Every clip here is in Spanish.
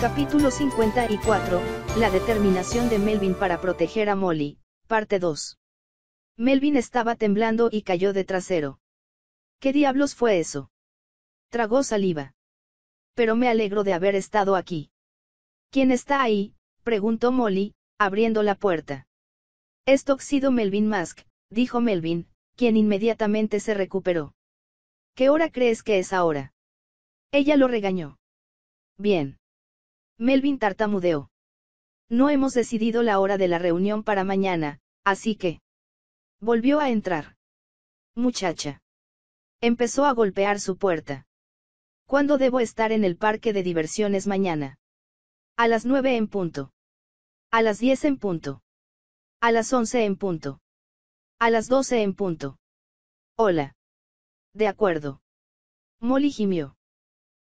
Capítulo 54, La determinación de Melvin para proteger a Molly, parte 2. Melvin estaba temblando y cayó de trasero. ¿Qué diablos fue eso? Tragó saliva. Pero me alegro de haber estado aquí. ¿Quién está ahí? preguntó Molly, abriendo la puerta. Es Toxido Melvin Musk, dijo Melvin, quien inmediatamente se recuperó. ¿Qué hora crees que es ahora? Ella lo regañó. Bien. Melvin tartamudeó. No hemos decidido la hora de la reunión para mañana, así que... Volvió a entrar. Muchacha. Empezó a golpear su puerta. ¿Cuándo debo estar en el parque de diversiones mañana? A las nueve en punto. A las diez en punto. A las once en punto. A las doce en punto. Hola. De acuerdo. Molly gimió.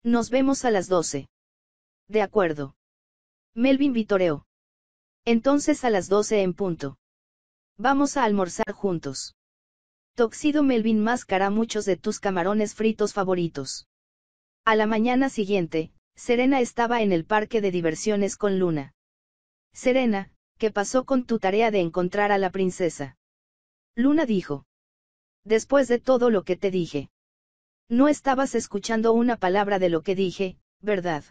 Nos vemos a las doce. De acuerdo. Melvin vitoreó. Entonces a las 12 en punto. Vamos a almorzar juntos. Toxido Melvin máscará muchos de tus camarones fritos favoritos. A la mañana siguiente, Serena estaba en el parque de diversiones con Luna. Serena, ¿qué pasó con tu tarea de encontrar a la princesa? Luna dijo. Después de todo lo que te dije. No estabas escuchando una palabra de lo que dije, ¿verdad?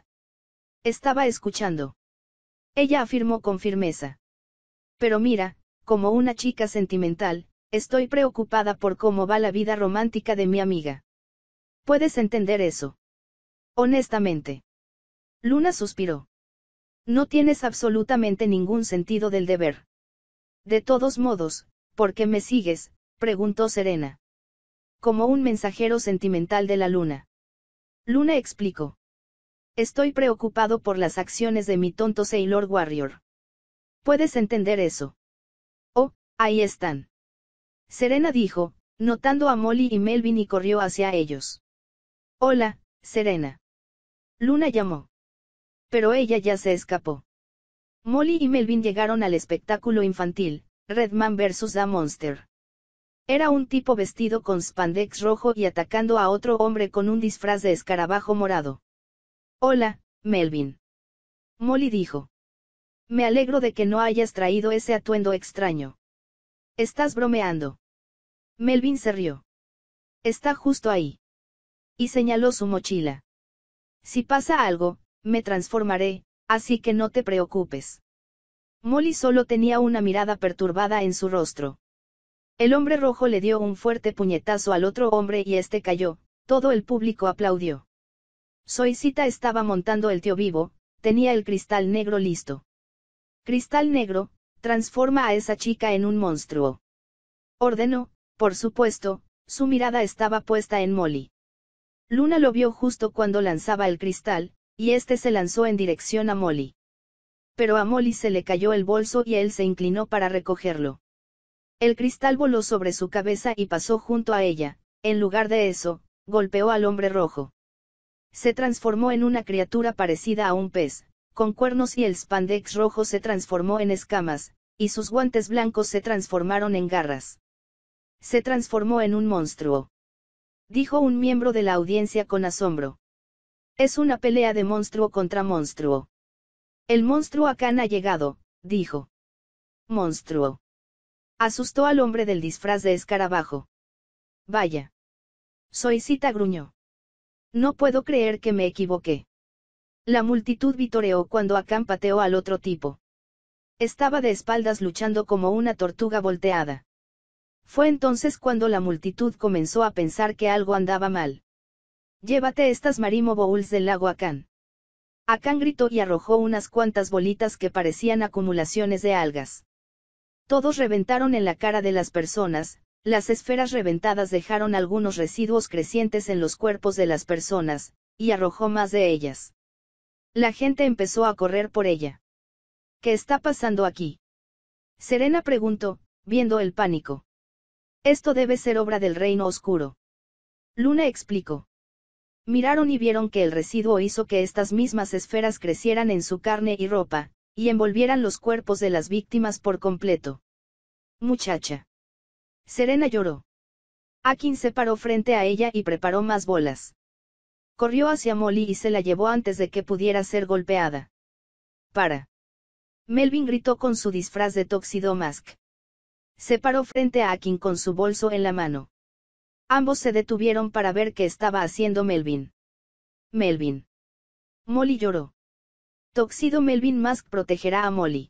Estaba escuchando. Ella afirmó con firmeza. Pero mira, como una chica sentimental, estoy preocupada por cómo va la vida romántica de mi amiga. ¿Puedes entender eso? Honestamente. Luna suspiró. No tienes absolutamente ningún sentido del deber. De todos modos, ¿por qué me sigues? preguntó Serena. Como un mensajero sentimental de la luna. Luna explicó. Estoy preocupado por las acciones de mi tonto Sailor Warrior. ¿Puedes entender eso? Oh, ahí están. Serena dijo, notando a Molly y Melvin y corrió hacia ellos. Hola, Serena. Luna llamó. Pero ella ya se escapó. Molly y Melvin llegaron al espectáculo infantil, Redman vs. The Monster. Era un tipo vestido con spandex rojo y atacando a otro hombre con un disfraz de escarabajo morado. Hola, Melvin. Molly dijo. Me alegro de que no hayas traído ese atuendo extraño. Estás bromeando. Melvin se rió. Está justo ahí. Y señaló su mochila. Si pasa algo, me transformaré, así que no te preocupes. Molly solo tenía una mirada perturbada en su rostro. El hombre rojo le dio un fuerte puñetazo al otro hombre y este cayó, todo el público aplaudió. Soisita estaba montando el tío vivo, tenía el cristal negro listo. Cristal negro, transforma a esa chica en un monstruo. Ordenó, por supuesto, su mirada estaba puesta en Molly. Luna lo vio justo cuando lanzaba el cristal, y este se lanzó en dirección a Molly. Pero a Molly se le cayó el bolso y él se inclinó para recogerlo. El cristal voló sobre su cabeza y pasó junto a ella, en lugar de eso, golpeó al hombre rojo se transformó en una criatura parecida a un pez, con cuernos y el spandex rojo se transformó en escamas, y sus guantes blancos se transformaron en garras. Se transformó en un monstruo. Dijo un miembro de la audiencia con asombro. Es una pelea de monstruo contra monstruo. El monstruo Akan ha llegado, dijo. Monstruo. Asustó al hombre del disfraz de escarabajo. Vaya. Soy Cita gruñó. No puedo creer que me equivoqué. La multitud vitoreó cuando Acán pateó al otro tipo. Estaba de espaldas luchando como una tortuga volteada. Fue entonces cuando la multitud comenzó a pensar que algo andaba mal. Llévate estas marimo bowls del lago Acán. Akán gritó y arrojó unas cuantas bolitas que parecían acumulaciones de algas. Todos reventaron en la cara de las personas, las esferas reventadas dejaron algunos residuos crecientes en los cuerpos de las personas, y arrojó más de ellas. La gente empezó a correr por ella. ¿Qué está pasando aquí? Serena preguntó, viendo el pánico. Esto debe ser obra del reino oscuro. Luna explicó. Miraron y vieron que el residuo hizo que estas mismas esferas crecieran en su carne y ropa, y envolvieran los cuerpos de las víctimas por completo. Muchacha. Serena lloró. Akin se paró frente a ella y preparó más bolas. Corrió hacia Molly y se la llevó antes de que pudiera ser golpeada. Para. Melvin gritó con su disfraz de tóxido Mask. Se paró frente a Akin con su bolso en la mano. Ambos se detuvieron para ver qué estaba haciendo Melvin. Melvin. Molly lloró. Toxido Melvin Mask protegerá a Molly.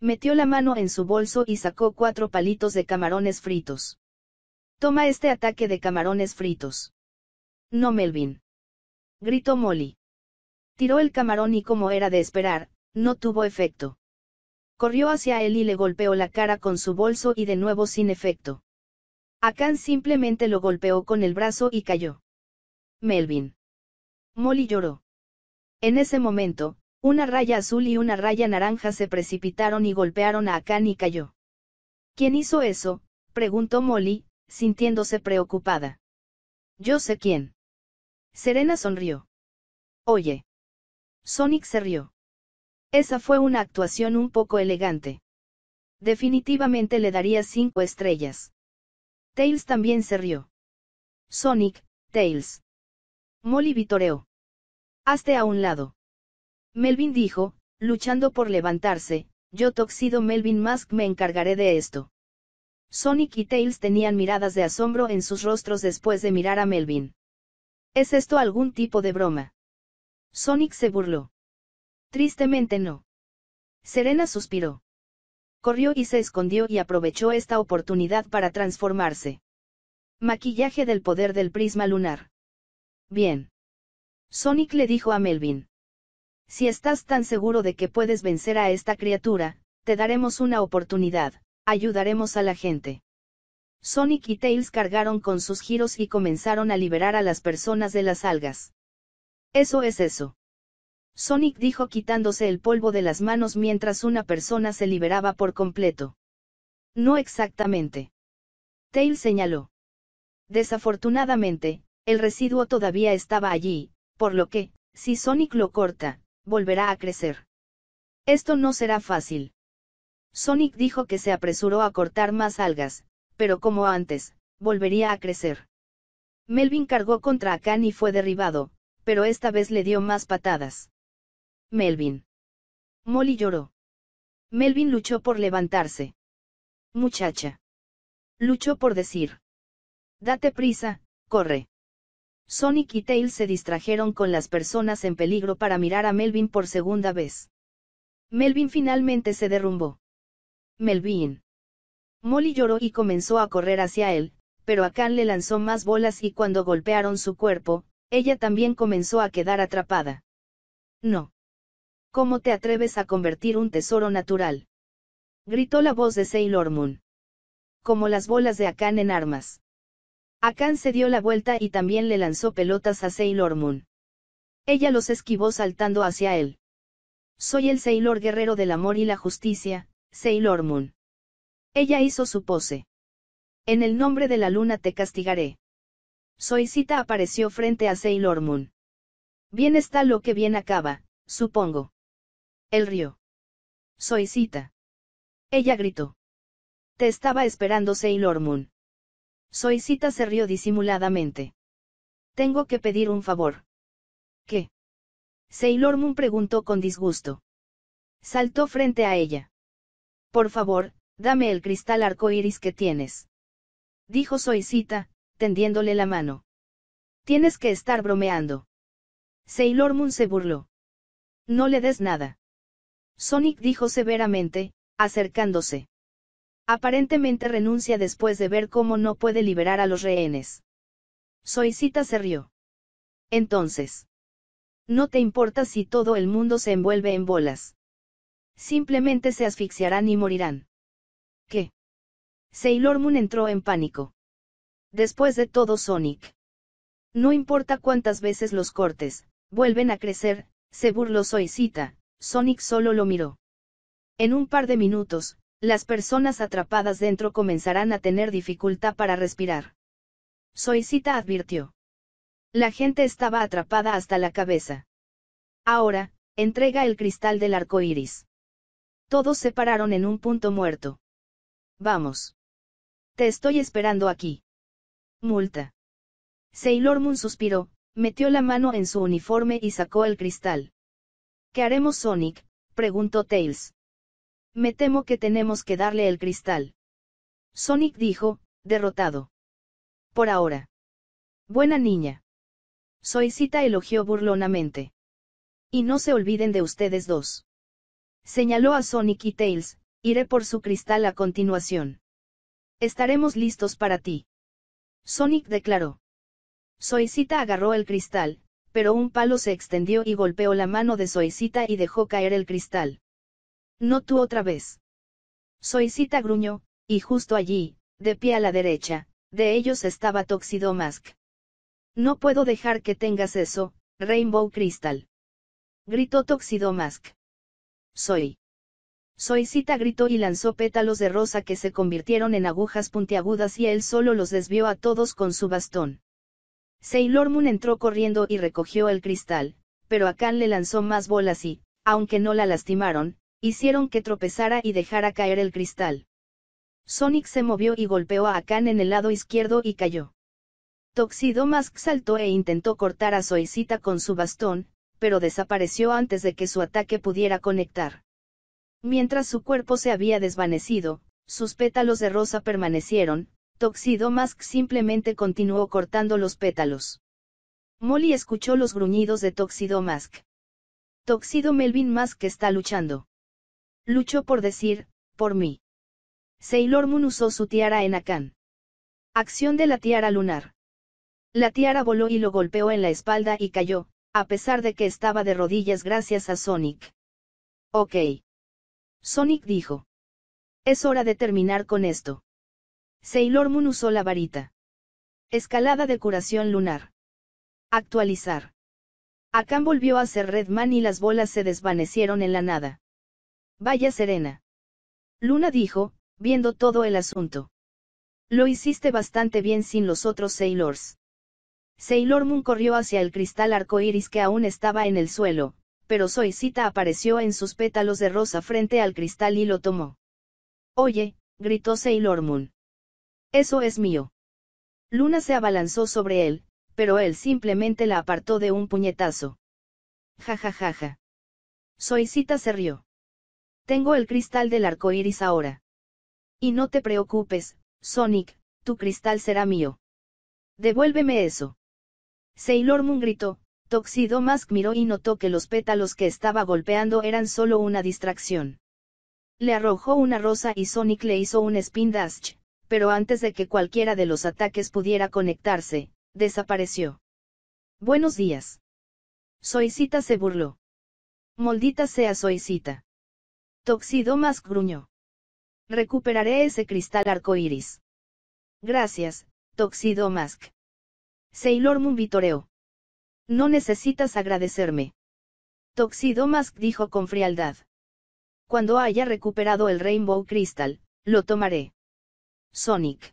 Metió la mano en su bolso y sacó cuatro palitos de camarones fritos. Toma este ataque de camarones fritos. No, Melvin. Gritó Molly. Tiró el camarón y como era de esperar, no tuvo efecto. Corrió hacia él y le golpeó la cara con su bolso y de nuevo sin efecto. Akan simplemente lo golpeó con el brazo y cayó. Melvin. Molly lloró. En ese momento, una raya azul y una raya naranja se precipitaron y golpearon a Akan y cayó. ¿Quién hizo eso? preguntó Molly, sintiéndose preocupada. Yo sé quién. Serena sonrió. Oye. Sonic se rió. Esa fue una actuación un poco elegante. Definitivamente le daría cinco estrellas. Tails también se rió. Sonic, Tails. Molly vitoreó. Hazte a un lado. Melvin dijo, luchando por levantarse, yo Toxido Melvin Musk me encargaré de esto. Sonic y Tails tenían miradas de asombro en sus rostros después de mirar a Melvin. ¿Es esto algún tipo de broma? Sonic se burló. Tristemente no. Serena suspiró. Corrió y se escondió y aprovechó esta oportunidad para transformarse. Maquillaje del poder del prisma lunar. Bien. Sonic le dijo a Melvin. Si estás tan seguro de que puedes vencer a esta criatura, te daremos una oportunidad, ayudaremos a la gente. Sonic y Tails cargaron con sus giros y comenzaron a liberar a las personas de las algas. Eso es eso. Sonic dijo quitándose el polvo de las manos mientras una persona se liberaba por completo. No exactamente. Tails señaló. Desafortunadamente, el residuo todavía estaba allí, por lo que, si Sonic lo corta, volverá a crecer. Esto no será fácil. Sonic dijo que se apresuró a cortar más algas, pero como antes, volvería a crecer. Melvin cargó contra Akan y fue derribado, pero esta vez le dio más patadas. Melvin. Molly lloró. Melvin luchó por levantarse. Muchacha. Luchó por decir. Date prisa, corre. Sonic y Tails se distrajeron con las personas en peligro para mirar a Melvin por segunda vez. Melvin finalmente se derrumbó. Melvin. Molly lloró y comenzó a correr hacia él, pero Akan le lanzó más bolas y cuando golpearon su cuerpo, ella también comenzó a quedar atrapada. No. ¿Cómo te atreves a convertir un tesoro natural? Gritó la voz de Sailor Moon. Como las bolas de Akan en armas. Akan se dio la vuelta y también le lanzó pelotas a Sailor Moon. Ella los esquivó saltando hacia él. Soy el Sailor guerrero del amor y la justicia, Sailor Moon. Ella hizo su pose. En el nombre de la luna te castigaré. Soisita apareció frente a Sailor Moon. Bien está lo que bien acaba, supongo. El río. Soisita. Ella gritó. Te estaba esperando Sailor Moon. Soisita se rió disimuladamente. Tengo que pedir un favor. ¿Qué? Sailor Moon preguntó con disgusto. Saltó frente a ella. Por favor, dame el cristal iris que tienes. Dijo Soisita, tendiéndole la mano. Tienes que estar bromeando. Sailor Moon se burló. No le des nada. Sonic dijo severamente, acercándose. Aparentemente renuncia después de ver cómo no puede liberar a los rehenes. Soicita se rió. Entonces. No te importa si todo el mundo se envuelve en bolas. Simplemente se asfixiarán y morirán. ¿Qué? Sailor Moon entró en pánico. Después de todo Sonic. No importa cuántas veces los cortes, vuelven a crecer, se burló Soicita, Sonic solo lo miró. En un par de minutos, las personas atrapadas dentro comenzarán a tener dificultad para respirar. Soicita advirtió. La gente estaba atrapada hasta la cabeza. Ahora, entrega el cristal del arco iris. Todos se pararon en un punto muerto. Vamos. Te estoy esperando aquí. Multa. Sailor Moon suspiró, metió la mano en su uniforme y sacó el cristal. ¿Qué haremos Sonic? preguntó Tails. Me temo que tenemos que darle el cristal. Sonic dijo, derrotado. Por ahora. Buena niña. Soicita elogió burlonamente. Y no se olviden de ustedes dos. Señaló a Sonic y Tails, iré por su cristal a continuación. Estaremos listos para ti. Sonic declaró. Soicita agarró el cristal, pero un palo se extendió y golpeó la mano de Soicita y dejó caer el cristal. No tú otra vez. Soicita gruñó, y justo allí, de pie a la derecha, de ellos estaba Toxidomask. No puedo dejar que tengas eso, Rainbow Crystal. Gritó Toxidomask. Soy. Soicita gritó y lanzó pétalos de rosa que se convirtieron en agujas puntiagudas y él solo los desvió a todos con su bastón. Sailor Moon entró corriendo y recogió el cristal, pero Akan le lanzó más bolas y, aunque no la lastimaron, hicieron que tropezara y dejara caer el cristal. Sonic se movió y golpeó a Akan en el lado izquierdo y cayó. Toxido Mask saltó e intentó cortar a Zoicita con su bastón, pero desapareció antes de que su ataque pudiera conectar. Mientras su cuerpo se había desvanecido, sus pétalos de rosa permanecieron, Toxido Mask simplemente continuó cortando los pétalos. Molly escuchó los gruñidos de Toxido Mask. Toxido Melvin Mask está luchando. Luchó por decir, por mí. Sailor Moon usó su tiara en Akan. Acción de la tiara lunar. La tiara voló y lo golpeó en la espalda y cayó, a pesar de que estaba de rodillas gracias a Sonic. Ok. Sonic dijo. Es hora de terminar con esto. Sailor Moon usó la varita. Escalada de curación lunar. Actualizar. Akan volvió a ser Redman y las bolas se desvanecieron en la nada. Vaya serena. Luna dijo, viendo todo el asunto. Lo hiciste bastante bien sin los otros Sailors. Sailor Moon corrió hacia el cristal arcoíris que aún estaba en el suelo, pero Soisita apareció en sus pétalos de rosa frente al cristal y lo tomó. Oye, gritó Sailor Moon. Eso es mío. Luna se abalanzó sobre él, pero él simplemente la apartó de un puñetazo. Ja ja ja ja. se rió. Tengo el cristal del arco iris ahora. Y no te preocupes, Sonic, tu cristal será mío. Devuélveme eso. Sailor Moon gritó, Toxido Mask miró y notó que los pétalos que estaba golpeando eran solo una distracción. Le arrojó una rosa y Sonic le hizo un spin dash, pero antes de que cualquiera de los ataques pudiera conectarse, desapareció. Buenos días. Soycita se burló. Maldita sea Soycita. Mask gruñó. Recuperaré ese cristal arcoíris. Gracias, Toxidomask. Sailor Moon vitoreó. No necesitas agradecerme. Toxidomask dijo con frialdad. Cuando haya recuperado el Rainbow Crystal, lo tomaré. Sonic.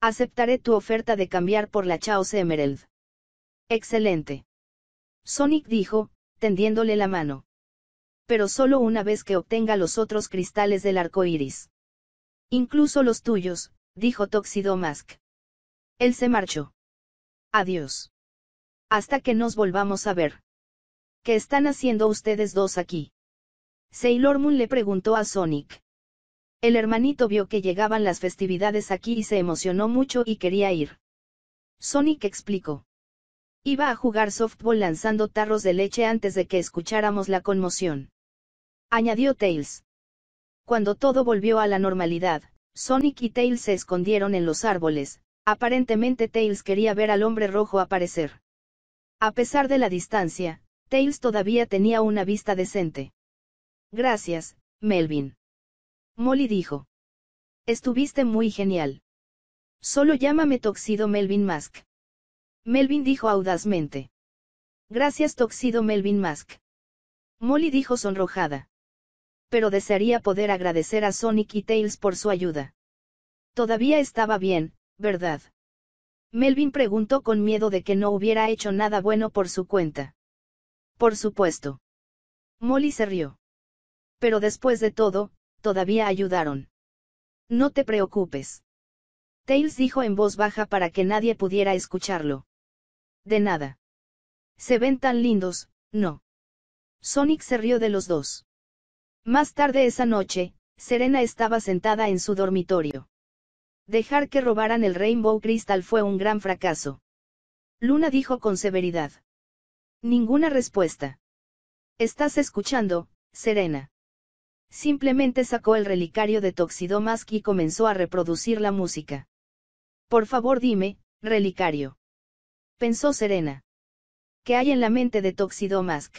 Aceptaré tu oferta de cambiar por la Chaos Emerald. Excelente. Sonic dijo, tendiéndole la mano pero solo una vez que obtenga los otros cristales del arco iris. Incluso los tuyos, dijo Tóxido Mask. Él se marchó. Adiós. Hasta que nos volvamos a ver. ¿Qué están haciendo ustedes dos aquí? Sailor Moon le preguntó a Sonic. El hermanito vio que llegaban las festividades aquí y se emocionó mucho y quería ir. Sonic explicó. Iba a jugar softball lanzando tarros de leche antes de que escucháramos la conmoción añadió Tails. Cuando todo volvió a la normalidad, Sonic y Tails se escondieron en los árboles, aparentemente Tails quería ver al hombre rojo aparecer. A pesar de la distancia, Tails todavía tenía una vista decente. Gracias, Melvin. Molly dijo. Estuviste muy genial. Solo llámame Toxido Melvin Mask. Melvin dijo audazmente. Gracias Toxido Melvin Mask. Molly dijo sonrojada pero desearía poder agradecer a Sonic y Tails por su ayuda. Todavía estaba bien, ¿verdad? Melvin preguntó con miedo de que no hubiera hecho nada bueno por su cuenta. Por supuesto. Molly se rió. Pero después de todo, todavía ayudaron. No te preocupes. Tails dijo en voz baja para que nadie pudiera escucharlo. De nada. Se ven tan lindos, ¿no? Sonic se rió de los dos. Más tarde esa noche, Serena estaba sentada en su dormitorio. Dejar que robaran el Rainbow Crystal fue un gran fracaso. Luna dijo con severidad. Ninguna respuesta. Estás escuchando, Serena. Simplemente sacó el relicario de Toxidomask y comenzó a reproducir la música. Por favor dime, relicario. Pensó Serena. ¿Qué hay en la mente de Toxidomask?